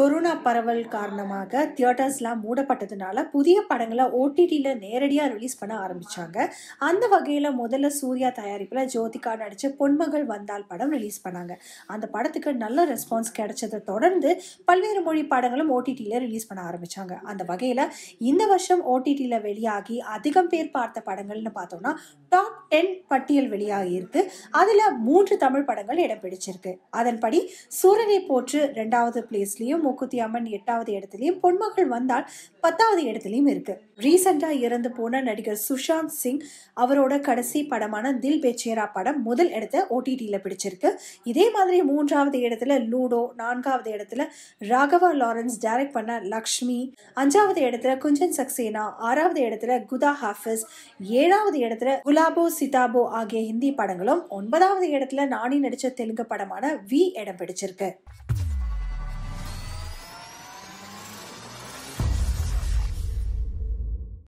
corona பரவல் காரணமாக தியேட்டர்ஸ்லாம் மூடப்பட்டதுனால புதிய படங்களை ஓடிடியில் நேரடியாக ரிலீஸ் பண்ண ஆரம்பித்தாங்க அந்த வகையில் முதல்ல சூர்யா தயாரிப்பில் ஜோதிகா நடித்த பொன்மகள் வந்தால் படம் ரிலீஸ் பண்ணாங்க அந்த படத்துக்கு நல்ல ரெஸ்பான்ஸ் கிடைச்சதை தொடர்ந்து பல்வேறு மொழி படங்களும் ஓடிடியில் ரிலீஸ் பண்ண ஆரம்பித்தாங்க அந்த வகையில் இந்த வருஷம் ஓடிடியில் வெளியாகி அதிகம் பேர் பார்த்த படங்கள்னு பார்த்தோம்னா டாப் டென் பட்டியல் வெளியாகியிருக்கு அதில் மூன்று தமிழ் படங்கள் இடம் பிடிச்சிருக்கு அதன்படி சூரனை போற்று ரெண்டாவது பிளேஸ்லேயும் மூக்குத்தி அம்மன் எட்டாவது இடத்துலையும் பொன்மகள் வந்தால் பத்தாவது இடத்துலையும் இருக்கு ரீசெண்டா இறந்து போன நடிகர் சுஷாந்த் சிங் அவரோட கடைசி படமான தில் பேச்சேரா படம் முதல் இடத்த ஓடிடியில பிடிச்சிருக்கு இதே மாதிரி மூன்றாவது இடத்துல லூடோ நான்காவது இடத்துல ராகவா லாரன்ஸ் டைரக்ட் பண்ண லக்ஷ்மி அஞ்சாவது இடத்துல குஞ்சன் சக்சேனா ஆறாவது இடத்துல குதா ஹாஃபிஸ் ஏழாவது இடத்துல குலாபோ சிதாபோ ஆகிய ஹிந்தி படங்களும் ஒன்பதாவது இடத்துல நானி நடித்த தெலுங்கு படமான வி இடம் பிடிச்சிருக்கு